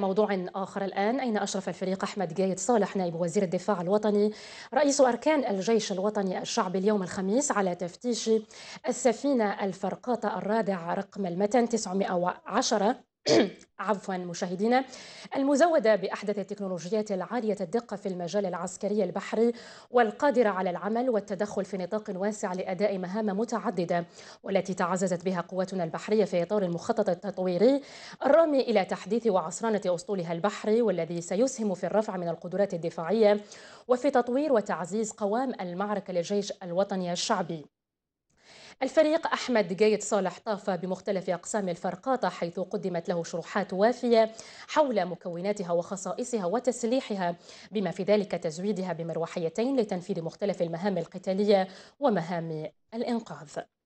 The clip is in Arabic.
موضوع آخر الآن أين أشرف الفريق أحمد جايد صالح نائب وزير الدفاع الوطني رئيس أركان الجيش الوطني الشعبي اليوم الخميس على تفتيش السفينة الفرقاطة الرادع رقم المتن 910 عفوا مشاهدينا المزودة بأحدث التكنولوجيات العالية الدقة في المجال العسكري البحري والقادرة على العمل والتدخل في نطاق واسع لأداء مهام متعددة والتي تعززت بها قواتنا البحرية في إطار المخطط التطويري الرامي إلى تحديث وعصرنة أسطولها البحري والذي سيسهم في الرفع من القدرات الدفاعية وفي تطوير وتعزيز قوام المعركة للجيش الوطني الشعبي الفريق أحمد جيد صالح طاف بمختلف أقسام الفرقاطة حيث قدمت له شروحات وافية حول مكوناتها وخصائصها وتسليحها بما في ذلك تزويدها بمروحيتين لتنفيذ مختلف المهام القتالية ومهام الإنقاذ